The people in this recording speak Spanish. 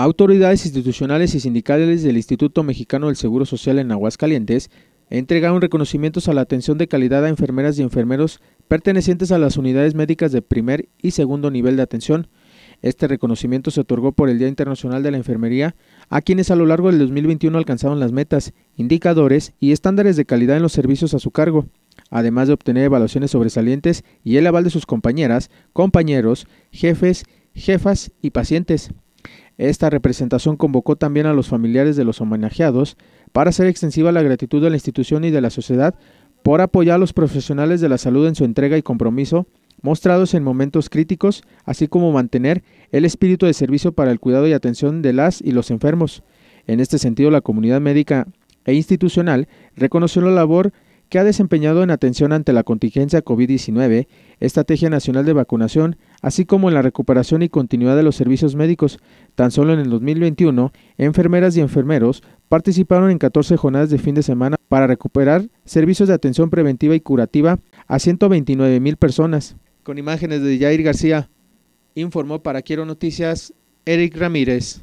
Autoridades institucionales y sindicales del Instituto Mexicano del Seguro Social en Aguascalientes entregaron reconocimientos a la atención de calidad a enfermeras y enfermeros pertenecientes a las unidades médicas de primer y segundo nivel de atención. Este reconocimiento se otorgó por el Día Internacional de la Enfermería a quienes a lo largo del 2021 alcanzaron las metas, indicadores y estándares de calidad en los servicios a su cargo, además de obtener evaluaciones sobresalientes y el aval de sus compañeras, compañeros, jefes, jefas y pacientes. Esta representación convocó también a los familiares de los homenajeados para hacer extensiva la gratitud de la institución y de la sociedad por apoyar a los profesionales de la salud en su entrega y compromiso mostrados en momentos críticos, así como mantener el espíritu de servicio para el cuidado y atención de las y los enfermos. En este sentido, la comunidad médica e institucional reconoció la labor que ha desempeñado en atención ante la contingencia COVID-19, estrategia nacional de vacunación, así como en la recuperación y continuidad de los servicios médicos. Tan solo en el 2021, enfermeras y enfermeros participaron en 14 jornadas de fin de semana para recuperar servicios de atención preventiva y curativa a 129 mil personas. Con imágenes de Jair García, informó para Quiero Noticias Eric Ramírez.